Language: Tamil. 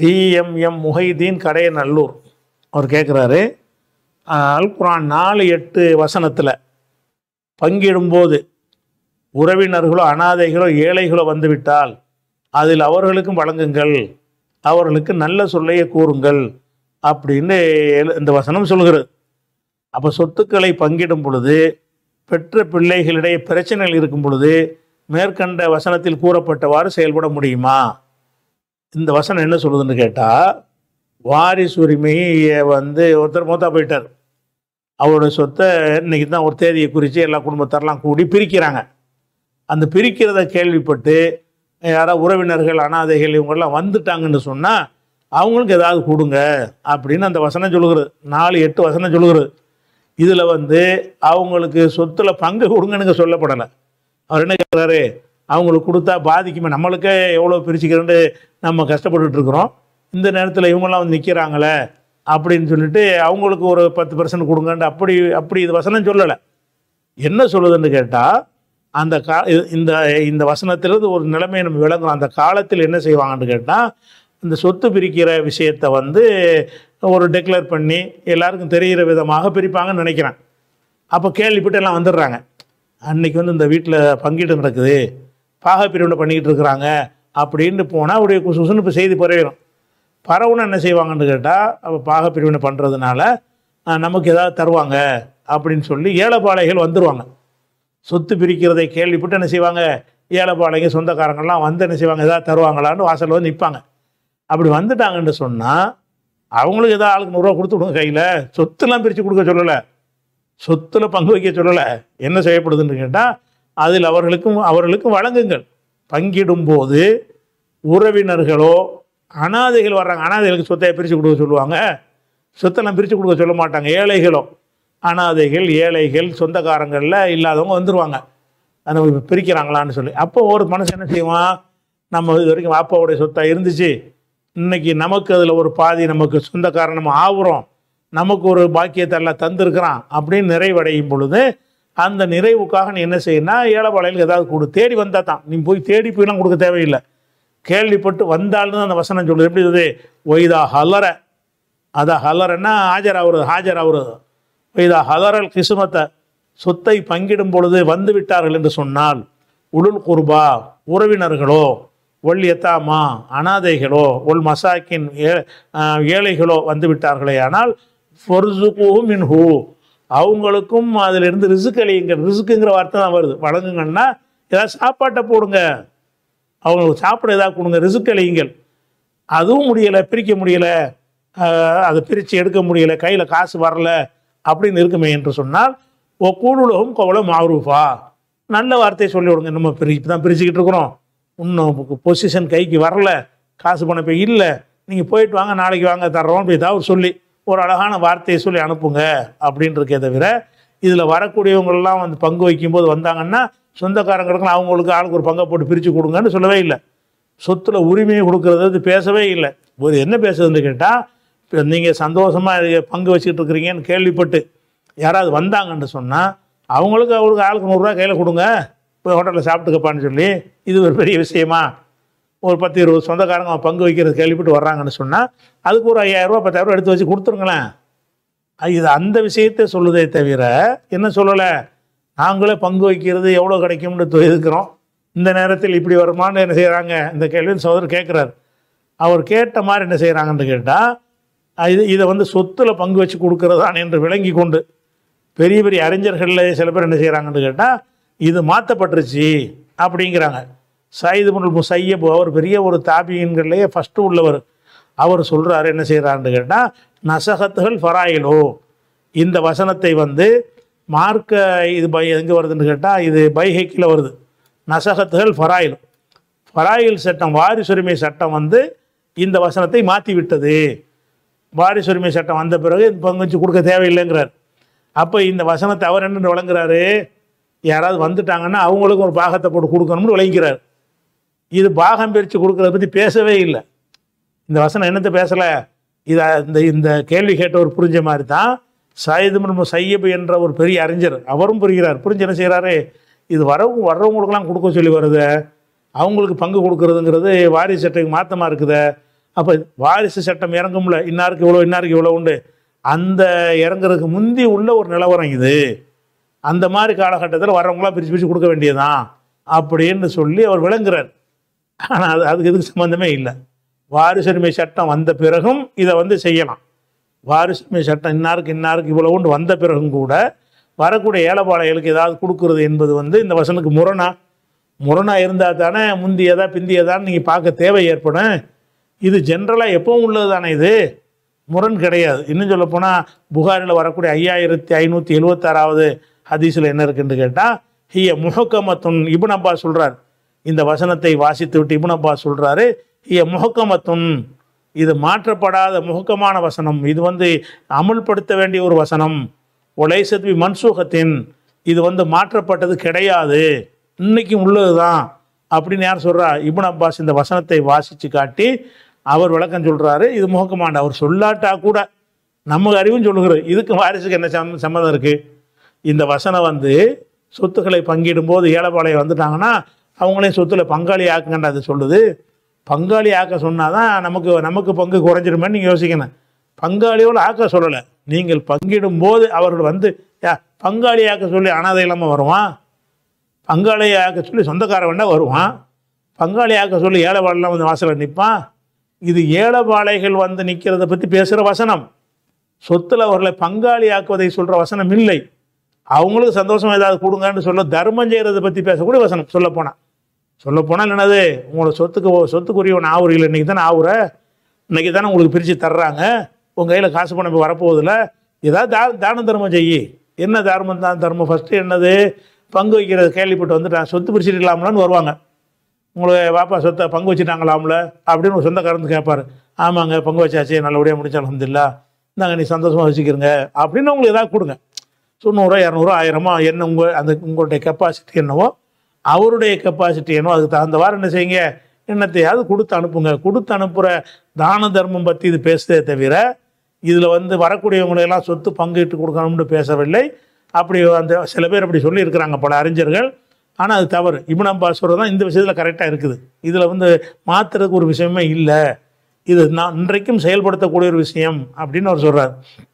டிஎம்எம் முஹைதீன் கடைய நல்லூர் அவர் கேட்குறாரு அல்குரான் நாலு எட்டு வசனத்தில் பங்கிடும்போது உறவினர்களோ அனாதைகளோ ஏழைகளோ வந்துவிட்டால் அதில் அவர்களுக்கும் வழங்குங்கள் அவர்களுக்கு நல்ல சொல்லையை கூறுங்கள் அப்படின்னு இந்த வசனம் சொல்கிறது அப்போ சொத்துக்களை பங்கிடும் பொழுது பெற்ற பிள்ளைகளிடையே பிரச்சனைகள் இருக்கும் பொழுது மேற்கண்ட வசனத்தில் கூறப்பட்டவாறு செயல்பட முடியுமா இந்த வசனம் என்ன சொல்லுதுன்னு கேட்டால் வாரிசு உரிமையை வந்து ஒருத்தர் மோத்தா போயிட்டார் அவரோட சொத்தை இன்னைக்கு தான் ஒரு தேதியை குறித்து எல்லா குடும்பத்தாரெலாம் கூடி பிரிக்கிறாங்க அந்த பிரிக்கிறத கேள்விப்பட்டு யாராவது உறவினர்கள் அனாதைகள் இவங்கெல்லாம் வந்துட்டாங்கன்னு சொன்னால் அவங்களுக்கு ஏதாவது கொடுங்க அப்படின்னு அந்த வசனம் சொல்லுகிறது நாலு எட்டு வசனம் சொல்லுகிறது இதில் வந்து அவங்களுக்கு சொத்தில் பங்கு கொடுங்கன்னு சொல்லப்படலை அவர் என்ன கேட்குறாரு அவங்களுக்கு கொடுத்தா பாதிக்குமே நம்மளுக்கே எவ்வளோ பிரிச்சுக்கிறேன்னு நம்ம கஷ்டப்பட்டுட்ருக்குறோம் இந்த நேரத்தில் இவங்கெல்லாம் வந்து நிற்கிறாங்களே அப்படின்னு சொல்லிட்டு அவங்களுக்கு ஒரு பத்து பர்சன்ட் கொடுங்கன்ட்டு அப்படி அப்படி இது வசனம் சொல்லலை என்ன சொல்லுதுன்னு கேட்டால் அந்த கா இந்த இந்த வசனத்திலிருந்து ஒரு நிலைமையை நம்ம விளங்குறோம் அந்த காலத்தில் என்ன செய்வாங்கன்னு கேட்டால் இந்த சொத்து பிரிக்கிற விஷயத்தை வந்து ஒரு டெக்ளேர் பண்ணி எல்லாருக்கும் தெரிகிற விதமாக பிரிப்பாங்கன்னு நினைக்கிறேன் அப்போ கேள்விப்பட்டு எல்லாம் வந்துடுறாங்க அன்றைக்கி வந்து இந்த வீட்டில் பங்கீடு நடக்குது பாக பிரிவில் பண்ணிக்கிட்டு இருக்கிறாங்க அப்படின்னு போனால் அவருடைய இப்போ செய்தி பரவிடும் பரவுன்னு என்ன செய்வாங்கன்னு கேட்டால் அப்போ பாக பிரிவினை பண்ணுறதுனால நமக்கு ஏதாவது தருவாங்க அப்படின்னு சொல்லி ஏழைப்பாளைகள் வந்துடுவாங்க சொத்து பிரிக்கிறதை கேள்விப்பட்டு என்ன செய்வாங்க ஏழைப்பாளைங்க சொந்தக்காரங்கள்லாம் வந்து என்ன செய்வாங்க ஏதாவது தருவாங்களான்னு வாசலில் வந்து நிற்பாங்க அப்படி வந்துட்டாங்கன்னு சொன்னால் அவங்களுக்கு ஏதாவது ஆளுக்கு நூறுரூவா கொடுத்து விடுங்க கையில் சொத்துலாம் பிரித்து கொடுக்க சொல்லலை சொத்தில் பங்கு வைக்க சொல்லலை என்ன செய்யப்படுதுன்னு கேட்டால் அதில் அவர்களுக்கும் அவர்களுக்கும் வழங்குங்கள் பங்கிடும்போது உறவினர்களோ அனாதைகள் வர்றாங்க அனாதைகளுக்கு சொத்தை பிரித்து கொடுக்க சொல்லுவாங்க சொத்தெல்லாம் பிரித்து கொடுக்க சொல்ல மாட்டாங்க ஏழைகளோ அனாதைகள் ஏழைகள் சொந்தக்காரங்களில் இல்லாதவங்க வந்துடுவாங்க அந்த பிரிக்கிறாங்களான்னு சொல்லி அப்போ ஒரு மனுஷன் என்ன செய்வான் நம்ம இது வரைக்கும் அப்பாவுடைய சொத்தாக இருந்துச்சு இன்னைக்கு நமக்கு அதில் ஒரு பாதி நமக்கு சொந்தக்காரன் நம்ம ஆகுறோம் நமக்கு ஒரு பாக்கியத்தை எல்லாம் தந்திருக்கிறான் அப்படின்னு நிறைவடையும் பொழுது அந்த நிறைவுக்காக நீ என்ன செய்யணும்னா ஏழைப்பாளையில் ஏதாவது கொடு தேடி வந்தால் தான் நீ போய் தேடி போயெல்லாம் கொடுக்க தேவையில்லை கேள்விப்பட்டு வந்தாலும் அந்த வசனம் சொல்லுது எப்படி இது ஒய்தா ஹலர அதான் ஹலரன்னா ஹாஜர் ஆகுறது ஹாஜர் ஆகுறது ஒய்தா ஹலரல் கிசுமத்தை சொத்தை பங்கிடும் பொழுது வந்து விட்டார்கள் என்று சொன்னால் உடல் குருபா உறவினர்களோ ஒல் எத்தாமா அனாதைகளோ ஒல் மசாக்கின் ஏழைகளோ வந்து விட்டார்களே ஆனால் ஃபொர்சுகூ மின்ஹூ அவங்களுக்கும் அதிலிருந்து ரிசுக்கு அழியுங்க ரிசுக்குங்கிற வார்த்தை தான் வருது வழங்குங்கன்னா ஏதாவது சாப்பாட்டை போடுங்க அவங்களுக்கு சாப்பிட ஏதாவது கொடுங்க ரிசுக்கு அழியுங்கள் அதுவும் முடியலை பிரிக்க முடியலை அதை பிரித்து எடுக்க முடியலை கையில் காசு வரல அப்படின்னு இருக்குமே என்று சொன்னால் ஓ கூடுலகம் கோவலம் மாரூஃபா நல்ல வார்த்தையை சொல்லி விடுங்க நம்ம பிரி இப்போ தான் பிரிச்சுக்கிட்டு இருக்கிறோம் இன்னும் பொசிஷன் கைக்கு வரல காசு பணம் இல்லை நீங்கள் போயிட்டு வாங்க நாளைக்கு வாங்க தர்றோம் அப்படி ஏதாவது சொல்லி ஒரு அழகான வார்த்தையை சொல்லி அனுப்புங்க அப்படின்றக்கே தவிர இதில் வரக்கூடியவங்களெலாம் வந்து பங்கு வைக்கும்போது வந்தாங்கன்னா சொந்தக்காரங்களுக்கெல்லாம் அவங்களுக்கு ஆளுக்கு ஒரு பங்கை போட்டு பிரித்து கொடுங்கன்னு சொல்லவே இல்லை சொத்தில் உரிமையை கொடுக்கறது பேசவே இல்லை ஒரு என்ன பேசுதுன்னு கேட்டால் இப்போ நீங்கள் சந்தோஷமாக பங்கு வச்சுக்கிட்டு இருக்கிறீங்கன்னு கேள்விப்பட்டு யாராவது வந்தாங்கன்னு சொன்னால் அவங்களுக்கு அவங்களுக்கு ஆளுக்கு நூறுரூவா கையில் கொடுங்க போய் ஹோட்டலில் சாப்பிட்டுக்கப்பான்னு சொல்லி இது ஒரு பெரிய விஷயமா ஒரு பத்து இருபது சொந்தக்காரங்க அவன் பங்கு வைக்கிறது கேள்விப்பட்டு வர்றாங்கன்னு சொன்னால் அதுக்கு ஒரு ஐயாயிரரூபா பத்தாயிரரூபா எடுத்து வச்சு கொடுத்துருங்களேன் இது அந்த விஷயத்தை சொல்லுதே தவிர என்ன சொல்லலை நாங்களே பங்கு வைக்கிறது எவ்வளோ கிடைக்கும்னு இருக்கிறோம் இந்த நேரத்தில் இப்படி வருமானு என்ன செய்கிறாங்க இந்த கேள்வின்னு சோதர் கேட்குறாரு அவர் கேட்ட மாதிரி என்ன செய்கிறாங்கன்னு கேட்டால் இது இதை வந்து சொத்தில் பங்கு வச்சு கொடுக்குறதான் என்று விளங்கி கொண்டு பெரிய பெரிய அறிஞர்களில் சில பேர் என்ன செய்கிறாங்கன்னு கேட்டால் இது மாற்றப்பட்டுருச்சு அப்படிங்கிறாங்க சயிது முன் முசையப் அவர் பெரிய ஒரு தாபியன்கள்லேயே ஃபஸ்ட்டு உள்ளவர் அவர் சொல்கிறார் என்ன செய்கிறான்னு கேட்டால் நசகத்துகள் ஃபராயிலோ இந்த வசனத்தை வந்து மார்க்க இது பை எங்கே வருதுன்னு கேட்டால் இது பைஹைக்கில் வருது நசகத்துகள் ஃபராயில் ஃபராயில் சட்டம் வாரிசுரிமை சட்டம் வந்து இந்த வசனத்தை மாற்றி விட்டது வாரிசுரிமை சட்டம் வந்த பிறகு பங்குச்சு கொடுக்க தேவையில்லைங்கிறார் அப்போ இந்த வசனத்தை அவர் என்னென்னு விளங்குறாரு யாராவது வந்துட்டாங்கன்னா அவங்களுக்கும் ஒரு பாகத்தை போட்டு கொடுக்கணும்னு விளங்கிறார் இது பாகம் பிரித்து கொடுக்கறத பற்றி பேசவே இல்லை இந்த வசனம் என்னத்தை பேசலை இதை இந்த இந்த கேள்வி கேட்டவர் புரிஞ்ச மாதிரி தான் சயதுமன் சையப் என்ற ஒரு பெரிய அறிஞர் அவரும் புரிகிறார் புரிஞ்சு என்ன செய்கிறாரு இது வரவங்க வர்றவங்களுக்கெல்லாம் கொடுக்க சொல்லி வருது அவங்களுக்கு பங்கு கொடுக்கறதுங்கிறது வாரிசு சட்டம் மாற்றமாக இருக்குது அப்போ வாரிசு சட்டம் இறங்கும்ல இன்னாருக்கு இவ்வளோ இன்னாருக்கு இவ்வளோ உண்டு அந்த இறங்குறதுக்கு முந்தி உள்ள ஒரு நிலவரம் இது அந்த மாதிரி காலகட்டத்தில் வரவங்களாம் பிரித்து பிரித்து கொடுக்க வேண்டியதான் அப்படின்னு சொல்லி அவர் விளங்குறார் ஆனால் அது அதுக்கு இதுக்கு சம்மந்தமே இல்லை வாரிசுரிமை சட்டம் வந்த பிறகும் இதை வந்து செய்யலாம் வாரிசுரிமை சட்டம் இன்னாருக்கு இன்னாருக்கு இவ்வளவுண்டு வந்த பிறகும் கூட வரக்கூடிய ஏழைப்பாளைகளுக்கு ஏதாவது கொடுக்குறது என்பது வந்து இந்த வசனுக்கு முரணா முரணா இருந்தால் தானே முந்தியதா பிந்தியதான்னு நீங்கள் பார்க்க தேவை ஏற்படும் இது ஜென்ரலாக எப்பவும் உள்ளது தானே இது முரண் கிடையாது இன்னும் சொல்லப்போனால் புகாரில் வரக்கூடிய ஐயாயிரத்தி ஐநூற்றி எழுபத்தாறாவது ஹதீஸில் என்ன இருக்குன்னு கேட்டால் ஹிய முஹக்கமத்துன் இபுன் அப்பா சொல்கிறார் இந்த வசனத்தை வாசித்து விட்டு இபுனப்பா சொல்கிறாரு இய முகக்கமத்துன் இது மாற்றப்படாத முகக்கமான வசனம் இது வந்து அமுல்படுத்த வேண்டிய ஒரு வசனம் ஒலைசத்வி மன்சூகத்தின் இது வந்து மாற்றப்பட்டது கிடையாது இன்றைக்கும் உள்ளது தான் அப்படின்னு யார் சொல்கிறா இபுன் அப்பாஸ் இந்த வசனத்தை வாசித்து காட்டி அவர் விளக்கம் சொல்கிறாரு இது முகக்கமாண்ட அவர் சொல்லாட்டா கூட நமக்கு அறிவும் சொல்லுகிறோம் இதுக்கு வாரிசுக்கு என்ன சம் சம்மந்தம் இருக்குது இந்த வசனம் வந்து சொத்துக்களை பங்கிடும்போது போது ஏழைப்பாளையம் வந்துட்டாங்கன்னா அவங்களையும் சொத்தில் பங்காளி ஆக்குங்கன்னு அது சொல்லுது பங்காளி ஆக்க சொன்னால் தான் நமக்கு நமக்கு பங்கு குறைஞ்சிருமே நீங்கள் யோசிக்கணும் பங்காளியோடு ஆக்க சொல்லலை நீங்கள் பங்கிடும் போது அவர்கள் வந்து யா பங்காளி ஆக்க சொல்லி அனாதை இல்லாமல் வருவான் பங்காளி ஆக்க சொல்லி சொந்தக்கார வேண்டாம் வருவான் பங்காளி ஆக்க சொல்லி ஏழைவாழெலாம் வந்து வாசலில் நிற்பான் இது ஏழைவாழைகள் வந்து நிற்கிறத பற்றி பேசுகிற வசனம் சொத்தில் அவர்களை பங்காளி ஆக்குவதை சொல்கிற வசனம் இல்லை அவங்களுக்கு சந்தோஷம் ஏதாவது கொடுங்கன்னு சொல்ல தர்மம் செய்கிறத பற்றி பேசக்கூடிய வசனம் சொல்லப்போனால் சொல்லப்போனால் என்னது உங்களோட சொத்துக்கு சொத்துக்குரிய சொத்துக்குரியவன் ஆவுறீங்களா இன்றைக்கி தானே ஆவுற இன்றைக்கி தானே உங்களுக்கு பிரித்து தர்றாங்க உங்கள் கையில் காசு பணம் இப்போ வரப்போகுதில்ல ஏதாவது தா தான தர்மம் செய்யி என்ன தர்மம் தான் தர்மம் ஃபஸ்ட்டு என்னது பங்கு வைக்கிறது கேள்விப்பட்டு வந்துட்டான் சொத்து பிரிச்சிருக்கலாம்லான்னு வருவாங்க உங்களை வாப்பா சொத்தை பங்கு வச்சுட்டாங்களாம்ல அப்படின்னு ஒரு சொந்தக்காரன் கேட்பார் ஆமாங்க பங்கு வச்சாச்சு நல்லபடியாக முடிச்சாலும் அலமதுல்லா இந்தாங்க நீ சந்தோஷமாக வச்சுக்கிறங்க அப்படின்னு உங்களுக்கு ஏதாவது கொடுங்க தொண்ணூறுரூவா இரநூறுவா ஆயிரமா என்ன உங்கள் அந்த உங்களுடைய கெப்பாசிட்டி என்னவோ அவருடைய கெப்பாசிட்டி ஏனோ அதுக்கு தகுந்தவாறு என்ன செய்யுங்க என்னத்தையாவது கொடுத்து அனுப்புங்க கொடுத்து அனுப்புகிற தான தர்மம் பற்றி இது பேசுதே தவிர இதில் வந்து வரக்கூடியவங்களையெல்லாம் சொத்து பங்கிட்டு கொடுக்கணும்னு பேசவில்லை அப்படி அந்த சில பேர் அப்படி சொல்லியிருக்கிறாங்க பல அறிஞர்கள் ஆனால் அது தவறு நம்ம சொல்கிறது தான் இந்த விஷயத்தில் கரெக்டாக இருக்குது இதில் வந்து மாற்றுறதுக்கு ஒரு விஷயமே இல்லை இது நான் இன்றைக்கும் செயல்படுத்தக்கூடிய ஒரு விஷயம் அப்படின்னு அவர் சொல்கிறார்